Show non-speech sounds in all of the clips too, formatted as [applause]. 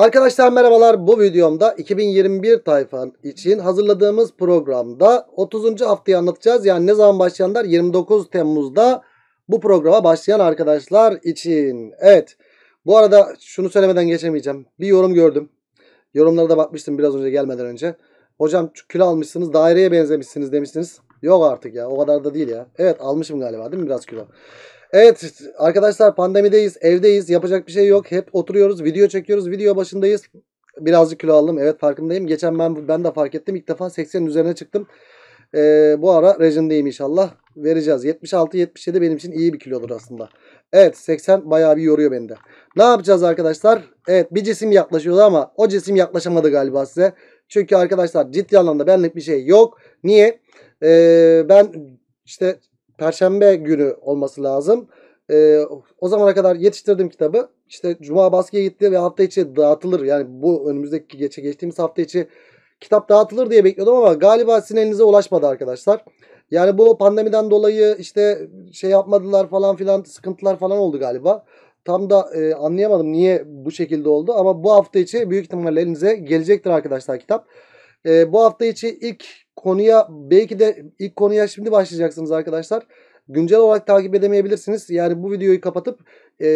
Arkadaşlar merhabalar bu videomda 2021 tayfan için hazırladığımız programda 30. haftayı anlatacağız. Yani ne zaman başlayanlar 29 Temmuz'da bu programa başlayan arkadaşlar için. Evet bu arada şunu söylemeden geçemeyeceğim. Bir yorum gördüm. Yorumlara da bakmıştım biraz önce gelmeden önce. Hocam kilo almışsınız daireye benzemişsiniz demişsiniz. Yok artık ya o kadar da değil ya. Evet almışım galiba değil mi biraz kilo. Evet arkadaşlar pandemideyiz, evdeyiz, yapacak bir şey yok. Hep oturuyoruz, video çekiyoruz, video başındayız. Birazcık kilo aldım, evet farkındayım. Geçen ben ben de fark ettim. İlk defa 80'in üzerine çıktım. Ee, bu ara rejimdeyim inşallah. Vereceğiz. 76-77 benim için iyi bir kilodur aslında. Evet 80 bayağı bir yoruyor beni de. Ne yapacağız arkadaşlar? Evet bir cisim yaklaşıyordu ama o cisim yaklaşamadı galiba size. Çünkü arkadaşlar ciddi anlamda benlik bir şey yok. Niye? Ee, ben işte Perşembe günü olması lazım. E, o zamana kadar yetiştirdim kitabı. İşte Cuma baskıya gitti ve hafta içi dağıtılır. Yani bu önümüzdeki geçe geçtiğimiz hafta içi kitap dağıtılır diye bekliyordum ama galiba sizin elinize ulaşmadı arkadaşlar. Yani bu pandemiden dolayı işte şey yapmadılar falan filan sıkıntılar falan oldu galiba. Tam da e, anlayamadım niye bu şekilde oldu ama bu hafta içi büyük ihtimalle elinize gelecektir arkadaşlar kitap. E, bu hafta içi ilk konuya belki de ilk konuya şimdi başlayacaksınız arkadaşlar. Güncel olarak takip edemeyebilirsiniz. Yani bu videoyu kapatıp e,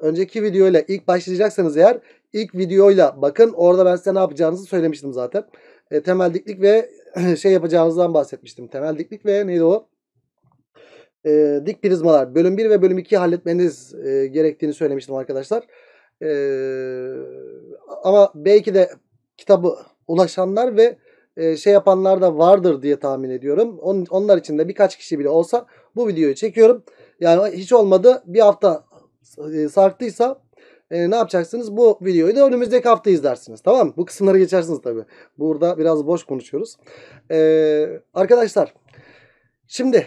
önceki videoyla ilk başlayacaksanız eğer ilk videoyla bakın. Orada ben size ne yapacağınızı söylemiştim zaten. E, temel diklik ve [clears throat] şey yapacağınızdan bahsetmiştim. Temel diklik ve neydi o? E, dik prizmalar. Bölüm 1 ve bölüm 2'yi halletmeniz e, gerektiğini söylemiştim arkadaşlar. E, ama belki de kitabı ulaşanlar ve e, şey yapanlar da vardır diye tahmin ediyorum. On, onlar için de birkaç kişi bile olsa bu videoyu çekiyorum. Yani hiç olmadı bir hafta e, sarktıysa e, ne yapacaksınız? Bu videoyu da önümüzdeki hafta izlersiniz. Tamam mı? Bu kısımları geçersiniz tabii. Burada biraz boş konuşuyoruz. E, arkadaşlar şimdi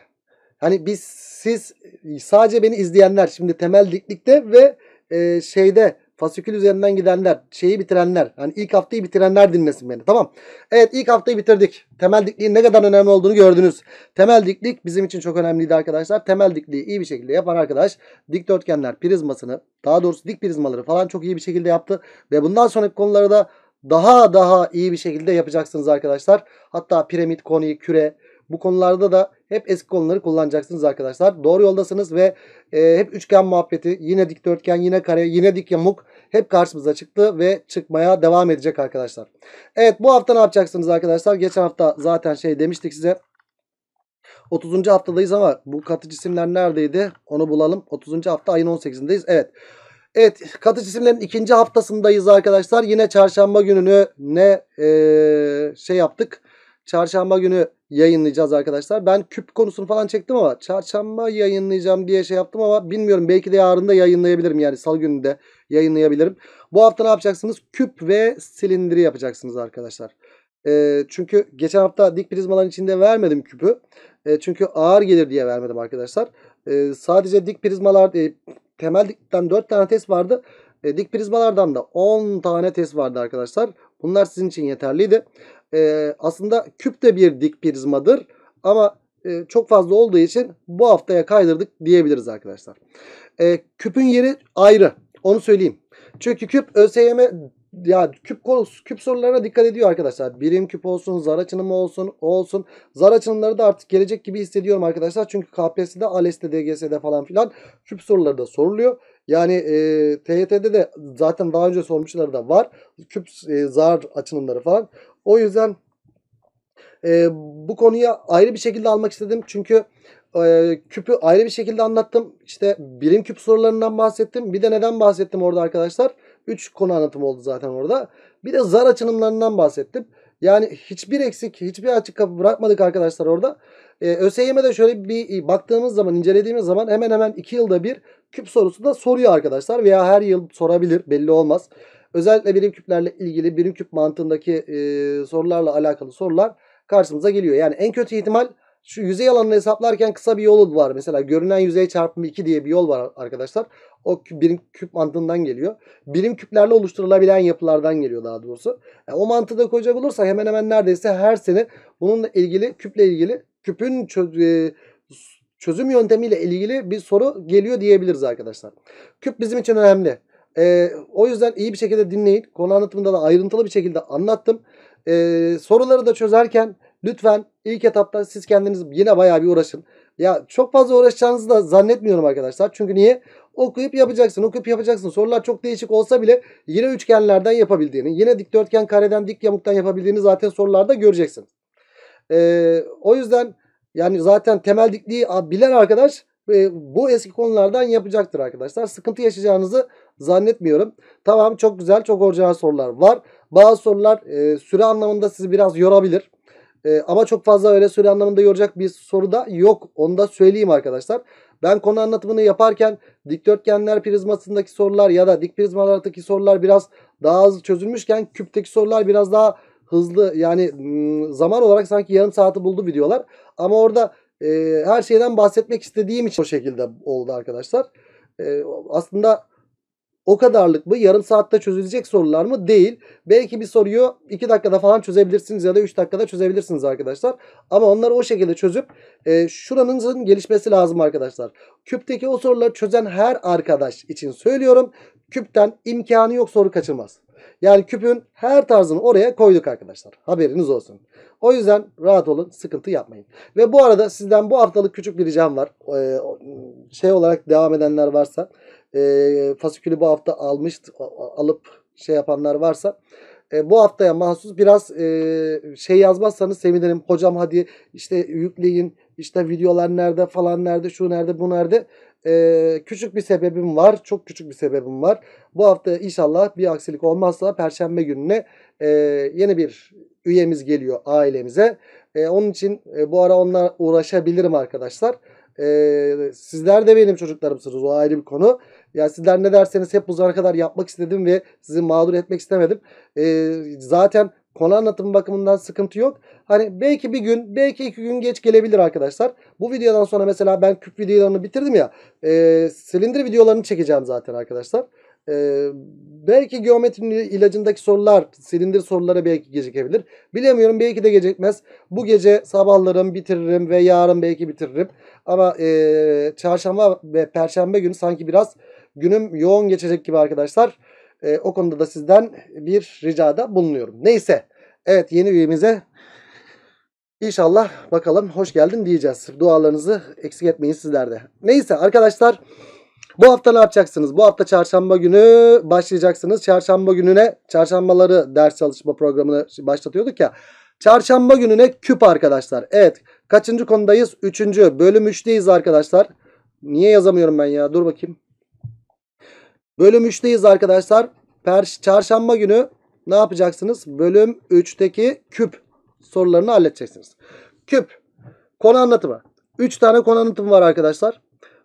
[clears throat] hani biz siz sadece beni izleyenler şimdi temel diklikte ve e, şeyde Fasikül üzerinden gidenler, şeyi bitirenler. Yani ilk haftayı bitirenler dinlesin beni. Tamam. Evet ilk haftayı bitirdik. Temel dikliğin ne kadar önemli olduğunu gördünüz. Temel diklik bizim için çok önemliydi arkadaşlar. Temel dikliği iyi bir şekilde yapan arkadaş dikdörtgenler prizmasını daha doğrusu dik prizmaları falan çok iyi bir şekilde yaptı. Ve bundan sonraki konuları da daha daha iyi bir şekilde yapacaksınız arkadaşlar. Hatta piramit, koni, küre, bu konularda da hep eski konuları kullanacaksınız arkadaşlar. Doğru yoldasınız ve e, hep üçgen muhabbeti yine dikdörtgen yine kare yine dik yamuk hep karşımıza çıktı ve çıkmaya devam edecek arkadaşlar. Evet bu hafta ne yapacaksınız arkadaşlar? Geçen hafta zaten şey demiştik size. 30. haftadayız ama bu katı cisimler neredeydi? Onu bulalım. 30. hafta ayın 18'indeyiz. Evet. Evet katı cisimlerin ikinci haftasındayız arkadaşlar. Yine çarşamba gününü ne ee, şey yaptık? Çarşamba günü yayınlayacağız arkadaşlar. Ben küp konusunu falan çektim ama çarşamba yayınlayacağım diye şey yaptım ama bilmiyorum. Belki de yarın da yayınlayabilirim yani salı günü de yayınlayabilirim. Bu hafta ne yapacaksınız? Küp ve silindiri yapacaksınız arkadaşlar. E, çünkü geçen hafta dik prizmaların içinde vermedim küpü. E, çünkü ağır gelir diye vermedim arkadaşlar. E, sadece dik prizmalar e, temel 4 tane test vardı. E, dik prizmalardan da 10 tane test vardı arkadaşlar. Bunlar sizin için yeterliydi. E, aslında küp de bir dik prizmadır ama e, çok fazla olduğu için bu haftaya kaydırdık diyebiliriz arkadaşlar. E, küpün yeri ayrı. Onu söyleyeyim. Çünkü küp ÖSYM ya küp konusu, küp sorularına dikkat ediyor arkadaşlar. Birim küp olsun, zar açınımı olsun, olsun. Zar açınımları da artık gelecek gibi hissediyorum arkadaşlar. Çünkü KPSS'de, ALES'te, DGS'de falan filan küp soruları da soruluyor. Yani e, TYT'de de zaten daha önce sormuşları da var. Küp e, zar açılımları falan. O yüzden e, bu konuya ayrı bir şekilde almak istedim. Çünkü e, küpü ayrı bir şekilde anlattım. İşte birim küp sorularından bahsettim. Bir de neden bahsettim orada arkadaşlar? 3 konu anlatım oldu zaten orada. Bir de zar açılımlarından bahsettim. Yani hiçbir eksik, hiçbir açık kapı bırakmadık arkadaşlar orada. E, ÖSYM'e de şöyle bir baktığımız zaman, incelediğimiz zaman hemen hemen 2 yılda bir küp sorusu da soruyor arkadaşlar. Veya her yıl sorabilir, belli olmaz. Özellikle birim küplerle ilgili, birim küp mantığındaki e, sorularla alakalı sorular karşımıza geliyor. Yani en kötü ihtimal şu yüzey alanını hesaplarken kısa bir yol var. Mesela görünen yüzey çarpımı 2 diye bir yol var arkadaşlar. O birim küp mantığından geliyor. Birim küplerle oluşturulabilen yapılardan geliyor daha doğrusu. Yani e, o mantığı da koyacak olursa hemen hemen neredeyse her sene bununla ilgili küple ilgili küpün e, çözüm yöntemiyle ilgili bir soru geliyor diyebiliriz arkadaşlar. Küp bizim için önemli. Ee, o yüzden iyi bir şekilde dinleyin. Konu anlatımında da ayrıntılı bir şekilde anlattım. Ee, soruları da çözerken Lütfen ilk etapta siz kendiniz yine bayağı bir uğraşın. Ya çok fazla uğraşacağınızı da zannetmiyorum arkadaşlar. Çünkü niye? Okuyup yapacaksın, okuyup yapacaksın. Sorular çok değişik olsa bile yine üçgenlerden yapabildiğini, yine dikdörtgen, kareden, dik yamuktan yapabildiğini zaten sorularda göreceksin. Ee, o yüzden yani zaten temel dikliği bilen arkadaş e, bu eski konulardan yapacaktır arkadaşlar. Sıkıntı yaşayacağınızı zannetmiyorum. Tamam çok güzel, çok orijinal sorular var. Bazı sorular e, süre anlamında sizi biraz yorabilir. E, ama çok fazla öyle söyle anlamında yoracak bir soru da yok. Onu da söyleyeyim arkadaşlar. Ben konu anlatımını yaparken dikdörtgenler prizmasındaki sorular ya da dik prizmalardaki sorular biraz daha hızlı çözülmüşken küpteki sorular biraz daha hızlı yani hmm, zaman olarak sanki yarım saati buldu videolar. Ama orada e, her şeyden bahsetmek istediğim için o şekilde oldu arkadaşlar. E, aslında o kadarlık mı? Yarım saatte çözülecek sorular mı? Değil. Belki bir soruyu 2 dakikada falan çözebilirsiniz ya da 3 dakikada çözebilirsiniz arkadaşlar. Ama onları o şekilde çözüp e, şuranızın gelişmesi lazım arkadaşlar. Küpteki o soruları çözen her arkadaş için söylüyorum. Küpten imkanı yok soru kaçırmaz. Yani küpün her tarzını oraya koyduk arkadaşlar. Haberiniz olsun. O yüzden rahat olun. Sıkıntı yapmayın. Ve bu arada sizden bu haftalık küçük bir ricam var. Ee, şey olarak devam edenler varsa e, fasikülü bu hafta almış alıp şey yapanlar varsa e, bu haftaya mahsus biraz e, şey yazmazsanız sevinirim. Hocam hadi işte yükleyin işte videolar nerede falan nerede şu nerede bu nerede. E, küçük bir sebebim var. Çok küçük bir sebebim var. Bu hafta inşallah bir aksilik olmazsa perşembe gününe e, yeni bir üyemiz geliyor ailemize. E, onun için e, bu ara onlar uğraşabilirim arkadaşlar. E, sizler de benim çocuklarımsınız. O ayrı bir konu. Yani sizler ne derseniz hep bu zamana kadar yapmak istedim ve sizi mağdur etmek istemedim. E, zaten konu anlatımı bakımından sıkıntı yok. Hani belki bir gün, belki iki gün geç gelebilir arkadaşlar. Bu videodan sonra mesela ben küp videolarını bitirdim ya. E, silindir videolarını çekeceğim zaten arkadaşlar. Ee, belki geometri ilacındaki sorular, silindir soruları belki gecikebilir. Bilemiyorum belki de gecikmez. Bu gece sabahlarım bitiririm ve yarın belki bitiririm. Ama e, çarşamba ve perşembe günü sanki biraz günüm yoğun geçecek gibi arkadaşlar. E, o konuda da sizden bir ricada bulunuyorum. Neyse. Evet yeni üyemize inşallah bakalım hoş geldin diyeceğiz. Dualarınızı eksik etmeyin sizlerde. Neyse arkadaşlar bu hafta ne yapacaksınız? Bu hafta çarşamba günü başlayacaksınız. Çarşamba gününe çarşambaları ders çalışma programını başlatıyorduk ya. Çarşamba gününe küp arkadaşlar. Evet kaçıncı konudayız? Üçüncü bölüm üçteyiz arkadaşlar. Niye yazamıyorum ben ya dur bakayım. Bölüm üçteyiz arkadaşlar. Per çarşamba günü ne yapacaksınız? Bölüm üçteki küp sorularını halledeceksiniz. Küp. Konu anlatımı. Üç tane konu anlatımı var arkadaşlar.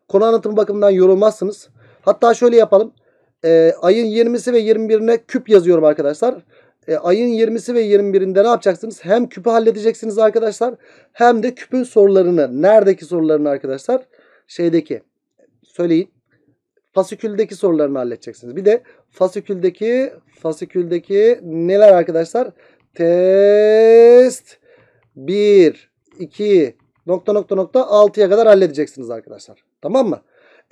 Konu anlatımı bakımından yorulmazsınız. Hatta şöyle yapalım. E, ayın 20'si ve 21'ine küp yazıyorum arkadaşlar. E, ayın 20'si ve 21'inde ne yapacaksınız? Hem küpü halledeceksiniz arkadaşlar. Hem de küpün sorularını. Neredeki sorularını arkadaşlar? Şeydeki. Söyleyin. Fasiküldeki sorularını halledeceksiniz. Bir de fasiküldeki fasiküldeki neler arkadaşlar? Test 1, 2, nokta nokta nokta 6'ya kadar halledeceksiniz arkadaşlar. Tamam mı?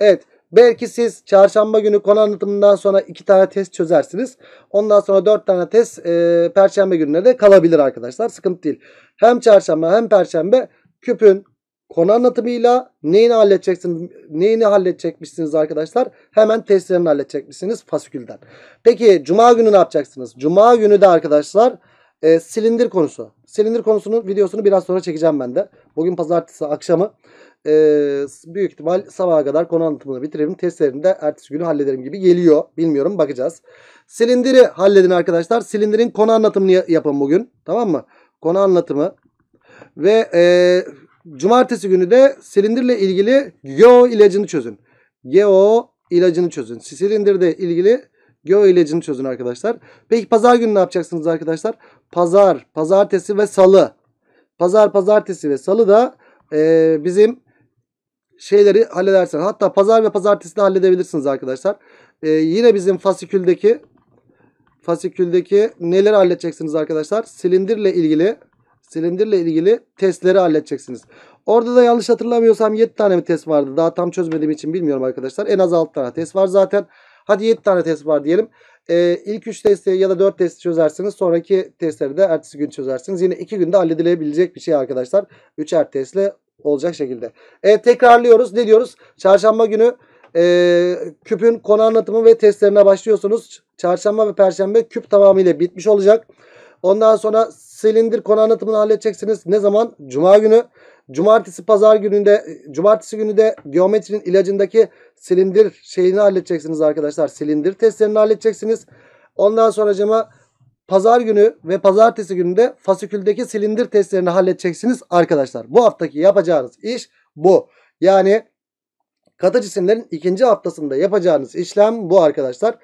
Evet. Belki siz çarşamba günü konu anlatımından sonra 2 tane test çözersiniz. Ondan sonra 4 tane test e, perşembe gününe de kalabilir arkadaşlar. Sıkıntı değil. Hem çarşamba hem perşembe küpün konu anlatımıyla neyini halledeceksiniz, neyini halledecekmişsiniz arkadaşlar? Hemen testlerini halledecekmişsiniz fasikülden. Peki cuma günü ne yapacaksınız? Cuma günü de arkadaşlar e, silindir konusu. Silindir konusunun videosunu biraz sonra çekeceğim ben de. Bugün pazartesi akşamı e, büyük ihtimal sabaha kadar konu anlatımını bitirelim. Testlerini de ertesi günü hallederim gibi geliyor. Bilmiyorum bakacağız. Silindiri halledin arkadaşlar. Silindirin konu anlatımını yapın bugün. Tamam mı? Konu anlatımı. Ve e, cumartesi günü de silindirle ilgili GEO ilacını çözün. GEO ilacını çözün. Silindirde ilgili GEO ilacını çözün arkadaşlar. Peki pazar günü ne yapacaksınız arkadaşlar? pazar, pazartesi ve salı. Pazar, pazartesi ve salı da e, bizim şeyleri halledersen. Hatta pazar ve pazartesi de halledebilirsiniz arkadaşlar. E, yine bizim fasiküldeki fasiküldeki neler halledeceksiniz arkadaşlar? Silindirle ilgili silindirle ilgili testleri halledeceksiniz. Orada da yanlış hatırlamıyorsam 7 tane mi test vardı? Daha tam çözmediğim için bilmiyorum arkadaşlar. En az 6 tane test var zaten. Hadi 7 tane test var diyelim. Ee, ilk 3 testi ya da 4 testi çözersiniz. Sonraki testleri de ertesi gün çözersiniz. Yine 2 günde halledilebilecek bir şey arkadaşlar. 3'er testle olacak şekilde. Evet tekrarlıyoruz. Ne diyoruz? Çarşamba günü e, küpün konu anlatımı ve testlerine başlıyorsunuz. Çarşamba ve perşembe küp tamamıyla bitmiş olacak. Ondan sonra silindir konu anlatımını halledeceksiniz. Ne zaman? Cuma günü. Cumartesi pazar gününde cumartesi günü de geometrinin ilacındaki silindir şeyini halledeceksiniz arkadaşlar. Silindir testlerini halledeceksiniz. Ondan sonra cama pazar günü ve pazartesi gününde fasiküldeki silindir testlerini halledeceksiniz arkadaşlar. Bu haftaki yapacağınız iş bu. Yani katı cisimlerin ikinci haftasında yapacağınız işlem bu arkadaşlar.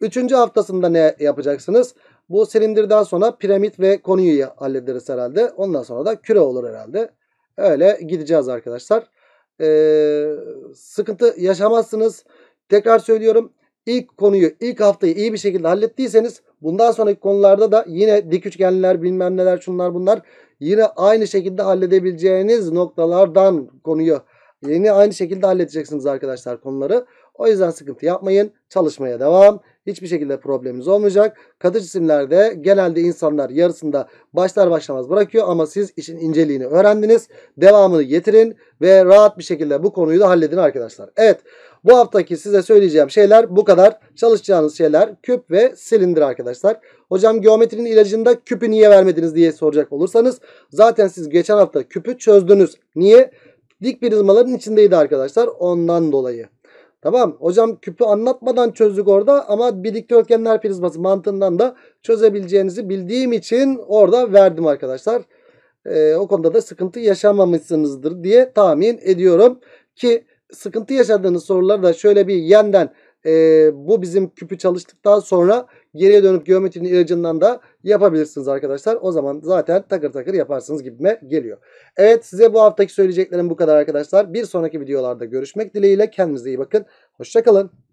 Üçüncü haftasında ne yapacaksınız? Bu silindirden sonra piramit ve konuyu hallederiz herhalde. Ondan sonra da küre olur herhalde. Öyle gideceğiz arkadaşlar. Ee, sıkıntı yaşamazsınız. Tekrar söylüyorum. İlk konuyu, ilk haftayı iyi bir şekilde hallettiyseniz bundan sonraki konularda da yine dik üçgenler bilmem neler şunlar bunlar yine aynı şekilde halledebileceğiniz noktalardan konuyu yine aynı şekilde halledeceksiniz arkadaşlar konuları. O yüzden sıkıntı yapmayın. Çalışmaya devam hiçbir şekilde probleminiz olmayacak. Katı cisimlerde genelde insanlar yarısında başlar başlamaz bırakıyor ama siz işin inceliğini öğrendiniz. Devamını getirin ve rahat bir şekilde bu konuyu da halledin arkadaşlar. Evet bu haftaki size söyleyeceğim şeyler bu kadar. Çalışacağınız şeyler küp ve silindir arkadaşlar. Hocam geometrinin ilacında küpü niye vermediniz diye soracak olursanız zaten siz geçen hafta küpü çözdünüz. Niye? Dik prizmaların içindeydi arkadaşlar ondan dolayı. Tamam hocam küpü anlatmadan çözdük orada ama bir dikdörtgenler prizması mantığından da çözebileceğinizi bildiğim için orada verdim arkadaşlar. Ee, o konuda da sıkıntı yaşamamışsınızdır diye tahmin ediyorum. Ki sıkıntı yaşadığınız soruları da şöyle bir yenden e, bu bizim küpü çalıştıktan sonra geriye dönüp geometrinin ilacından da yapabilirsiniz arkadaşlar. O zaman zaten takır takır yaparsınız gibime geliyor. Evet size bu haftaki söyleyeceklerim bu kadar arkadaşlar. Bir sonraki videolarda görüşmek dileğiyle kendinize iyi bakın. Hoşçakalın.